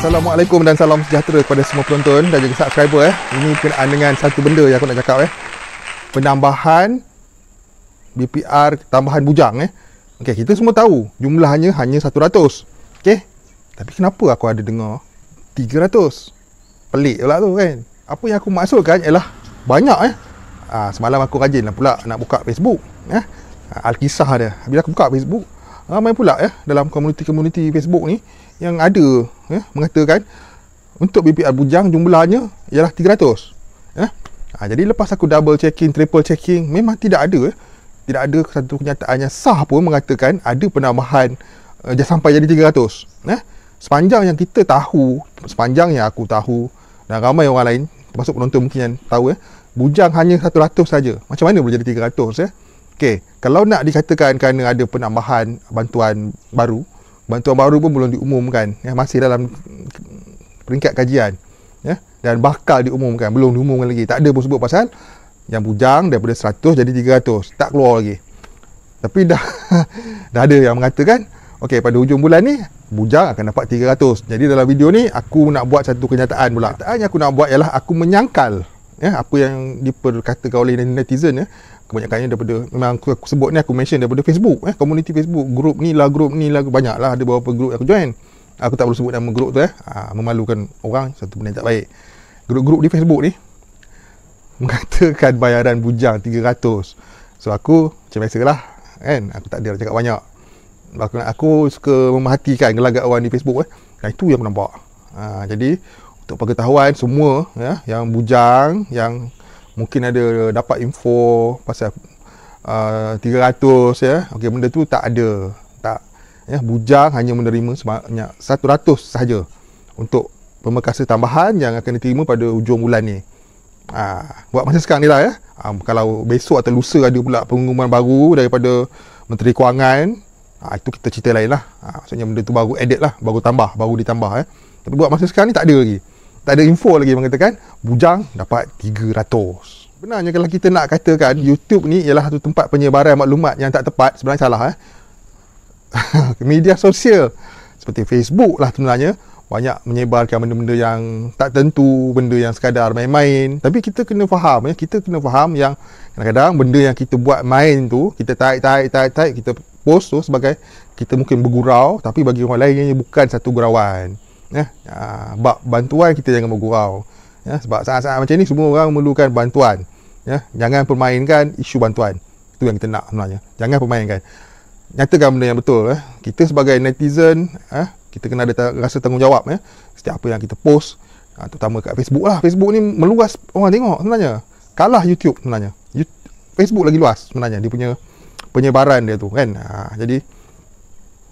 Assalamualaikum dan salam sejahtera kepada semua penonton dan juga subscriber eh. Ini kenaan dengan satu benda yang aku nak cakap eh. Penambahan BPR tambahan bujang eh. Okey, kita semua tahu jumlahnya hanya 100. Okey. Tapi kenapa aku ada dengar 300? Pelik pula tu kan. Apa yang aku maksudkan ialah banyak eh. Ah, semalam aku rajinlah pula nak buka Facebook eh. Ah, Alkisah dia. Bila aku buka Facebook, ramai ah, pula ya dalam komuniti-komuniti Facebook ni yang ada ya mengatakan untuk BPR bujang jumlahnya ialah 300 ya. Ha, jadi lepas aku double checking, triple checking, memang tidak ada ya. Tidak ada satu kenyataan yang sah pun mengatakan ada penambahan uh, sampai jadi 300. Ya. Sepanjang yang kita tahu, sepanjang yang aku tahu dan ramai orang lain termasuk penonton mungkin yang tahu ya, bujang hanya 100 saja. Macam mana boleh jadi 300 ya? Okey, kalau nak dikatakan kerana ada penambahan bantuan baru, bantuan baru pun belum diumumkan. Ya, masih dalam peringkat kajian. Ya, dan bakal diumumkan, belum diumumkan lagi. Tak ada pun sebut pasal yang bujang daripada 100 jadi 300. Tak keluar lagi. Tapi dah dah ada yang mengatakan, okey pada hujung bulan ni bujang akan dapat 300. Jadi dalam video ni aku nak buat satu kenyataan pula. Kenyataan yang aku nak buat ialah aku menyangkal ya apa yang diperkatakan oleh netizen ya kebanyakannya daripada memang aku, aku sebut ni aku mention daripada Facebook eh community Facebook group ni lah group ni lah banyaklah ada beberapa group aku join aku tak perlu sebut nama group tu eh ha, memalukan orang satu benda yang tak baik grup-grup di Facebook ni mengatakan bayaran bujang 300 so aku macam biasalah kan aku tak ada cakap banyak bahkan aku suka memerhatikan gelagat orang di Facebook eh dan itu yang aku nampak ha, jadi untuk pengetahuan semua ya yang bujang yang mungkin ada dapat info pasal uh, 300 ya okey benda tu tak ada tak ya bujang hanya menerima sebanyak 100 saja untuk pemerkasa tambahan yang akan diterima pada hujung bulan ni ha, buat masa sekarang ni lah ya ha, kalau besok atau lusa ada pula pengumuman baru daripada menteri kewangan ha, itu kita cerita lain lah ha, maksudnya benda tu baru edit lah baru tambah baru ditambah eh. tapi buat masa sekarang ni tak ada lagi tak ada info lagi mengatakan bujang dapat 300. Benarnya kalau kita nak katakan YouTube ni ialah satu tempat penyebaran maklumat yang tak tepat sebenarnya salah eh. Media sosial seperti Facebook lah sebenarnya banyak menyebarkan benda-benda yang tak tentu, benda yang sekadar main-main. Tapi kita kena faham, ya. kita kena faham yang kadang-kadang benda yang kita buat main tu, kita taik-taik-taik-taik, kita post tu sebagai kita mungkin bergurau, tapi bagi orang lain ia bukan satu gurauan. Ya. ya bab bantuan kita jangan bergurau ya sebab saat-saat macam ni semua orang memerlukan bantuan ya jangan permainkan isu bantuan Itu yang kita nak sebenarnya jangan permainkan nyatakan benda yang betul eh. kita sebagai netizen eh, kita kena ada rasa tanggungjawab ya eh. setiap apa yang kita post ha, terutama kat Facebook lah Facebook ni meluas orang tengok sebenarnya kalah YouTube sebenarnya you- Facebook lagi luas sebenarnya dia punya penyebaran dia tu kan ha, jadi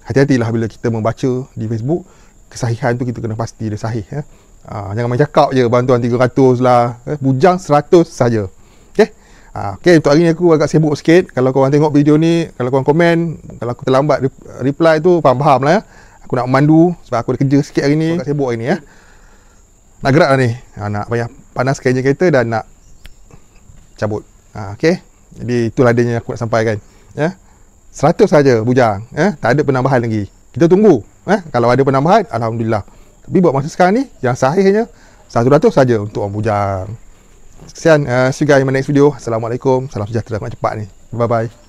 hati-hatilah bila kita membaca di Facebook kesahihan tu kita kena pasti dia sahih ya. Ha, jangan main cakap je bantuan 300 lah eh, bujang 100 saja. Okey. Ha, ah, okay, untuk hari ni aku agak sibuk sikit kalau korang tengok video ni kalau korang komen kalau aku terlambat reply tu faham-faham lah ya. aku nak mandu sebab aku ada kerja sikit hari ni agak sibuk hari ni ya. nak gerak lah ni ha, nak payah panas kainnya kereta dan nak cabut ha, okay? jadi itulah dia yang aku nak sampaikan ya. 100 saja bujang ya. tak ada penambahan lagi kita tunggu Eh, kalau ada penambahan, Alhamdulillah. Tapi buat masa sekarang ni, yang sahihnya, 100 saja untuk orang bujang. Sekian, uh, eh, see you guys in my next video. Assalamualaikum. Salam sejahtera. Cepat ni. Bye-bye.